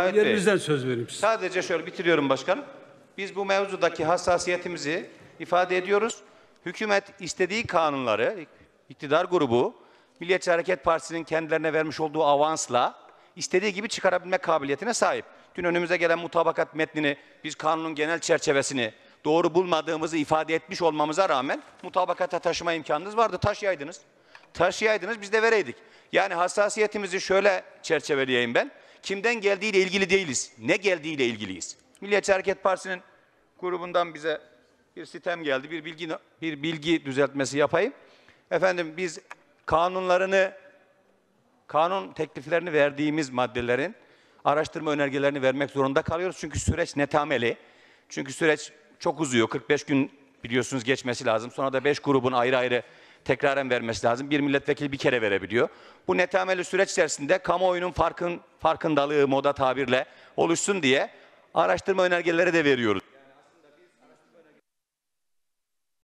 Gayet Yerinizden Bey. söz vereyim Sadece şöyle bitiriyorum başkanım. Biz bu mevzudaki hassasiyetimizi ifade ediyoruz. Hükümet istediği kanunları, iktidar grubu, Milliyetçi Hareket Partisi'nin kendilerine vermiş olduğu avansla istediği gibi çıkarabilme kabiliyetine sahip. Dün önümüze gelen mutabakat metnini, biz kanunun genel çerçevesini doğru bulmadığımızı ifade etmiş olmamıza rağmen mutabakata taşıma imkanınız vardı. Taşıyaydınız. Taşıyaydınız biz de vereydik. Yani hassasiyetimizi şöyle çerçeveleyeyim ben kimden geldiğiyle ilgili değiliz. Ne geldiğiyle ilgiliyiz. Milliyetçi Hareket Partisi'nin grubundan bize bir sitem geldi. Bir bilgi bir bilgi düzeltmesi yapayım. Efendim biz kanunlarını kanun tekliflerini verdiğimiz maddelerin araştırma önergelerini vermek zorunda kalıyoruz. Çünkü süreç netameli. Çünkü süreç çok uzuyor. 45 gün biliyorsunuz geçmesi lazım. Sonra da 5 grubun ayrı ayrı tekraren vermesi lazım. Bir milletvekili bir kere verebiliyor. Bu netameli süreç içerisinde kamuoyunun farkın, farkındalığı moda tabirle oluşsun diye araştırma önergeleri de veriyoruz.